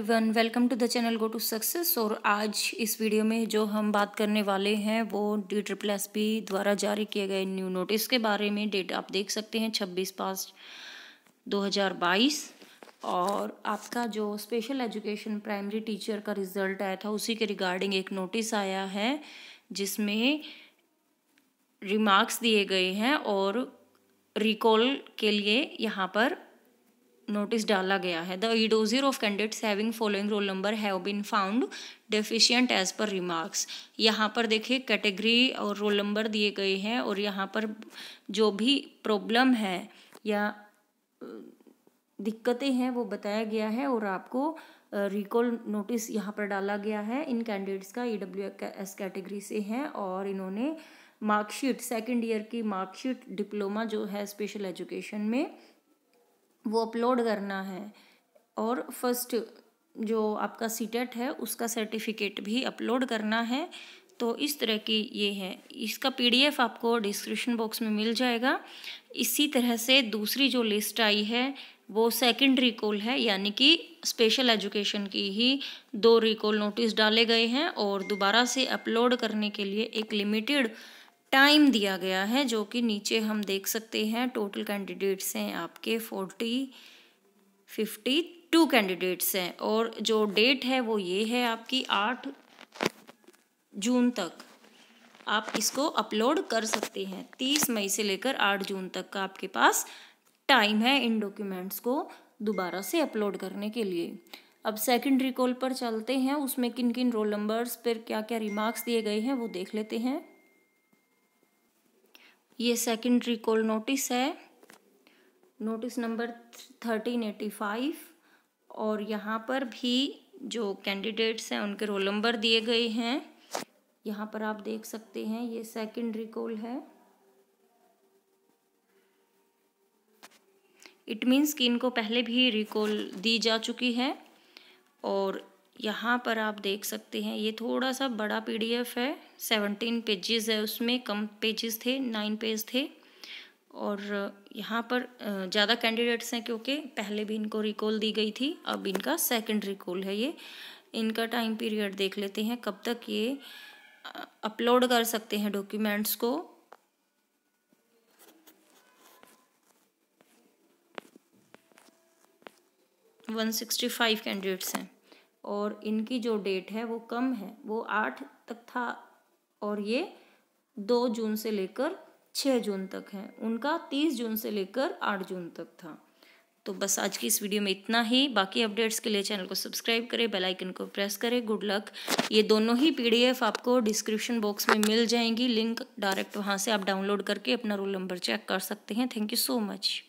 one welcome to the channel go to success और आज इस वीडियो में जो हम बात करने वाले हैं वो डी ट्रिपल एस पी द्वारा जारी किए गए न्यू नोटिस के बारे में डेट आप देख सकते हैं 26 पाँच 2022 और आपका जो स्पेशल एजुकेशन प्राइमरी टीचर का रिजल्ट आया था उसी के रिगार्डिंग एक नोटिस आया है जिसमें रिमार्क्स दिए गए हैं और रिकॉल के लिए यहाँ पर नोटिस डाला गया है the edossier of candidates having following roll number have been found deficient as per remarks यहाँ पर देखिए कैटेगरी और रोल नंबर दिए गए हैं और यहाँ पर जो भी प्रॉब्लम है या दिक्कतें हैं वो बताया गया है और आपको रिकॉल नोटिस यहाँ पर डाला गया है इन कैंडिडेट्स का ई डब्ल्यू एस कैटेगरी से हैं और इन्होंने मार्कशीट सेकेंड ईयर की मार्कशीट डिप्लोमा जो है स्पेशल एजुकेशन में वो अपलोड करना है और फर्स्ट जो आपका सीटेट e है उसका सर्टिफिकेट भी अपलोड करना है तो इस तरह की ये है इसका पीडीएफ आपको डिस्क्रिप्शन बॉक्स में मिल जाएगा इसी तरह से दूसरी जो लिस्ट आई है वो सेकंड रिकॉल है यानी कि स्पेशल एजुकेशन की ही दो रिकॉल नोटिस डाले गए हैं और दोबारा से अपलोड करने के लिए एक लिमिटेड टाइम दिया गया है जो कि नीचे हम देख सकते हैं टोटल कैंडिडेट्स हैं आपके फोर्टी फिफ्टी टू कैंडिडेट्स हैं और जो डेट है वो ये है आपकी आठ जून तक आप इसको अपलोड कर सकते हैं तीस मई से लेकर आठ जून तक का आपके पास टाइम है इन डॉक्यूमेंट्स को दोबारा से अपलोड करने के लिए अब सेकेंड रिकॉल पर चलते हैं उसमें किन किन रोल नंबर्स पर क्या क्या रिमार्क्स दिए गए हैं वो देख लेते हैं ये सेकेंड रिकॉल नोटिस है notice number thirteen eighty five और यहाँ पर भी जो कैंडिडेट्स हैं उनके रोल नंबर दिए गए हैं यहाँ पर आप देख सकते हैं ये सेकेंड रिकॉल है इट मीन्स कि इनको पहले भी रिकॉल दी जा चुकी है और यहाँ पर आप देख सकते हैं ये थोड़ा सा बड़ा पीडीएफ है सेवनटीन पेजेस है उसमें कम पेजेस थे नाइन पेज थे और यहाँ पर ज़्यादा कैंडिडेट्स हैं क्योंकि पहले भी इनको रिकॉल दी गई थी अब इनका सेकंड रिकॉल है ये इनका टाइम पीरियड देख लेते हैं कब तक ये अपलोड कर सकते हैं डॉक्यूमेंट्स को वन सिक्सटी फाइव कैंडिडेट्स हैं और इनकी जो डेट है वो कम है वो आठ तक था और ये दो जून से लेकर छः जून तक है उनका तीस जून से लेकर आठ जून तक था तो बस आज की इस वीडियो में इतना ही बाकी अपडेट्स के लिए चैनल को सब्सक्राइब करें बेल आइकन को प्रेस करें गुड लक ये दोनों ही पीडीएफ आपको डिस्क्रिप्शन बॉक्स में मिल जाएंगी लिंक डायरेक्ट वहाँ से आप डाउनलोड करके अपना रोल नंबर चेक कर सकते हैं थैंक यू सो मच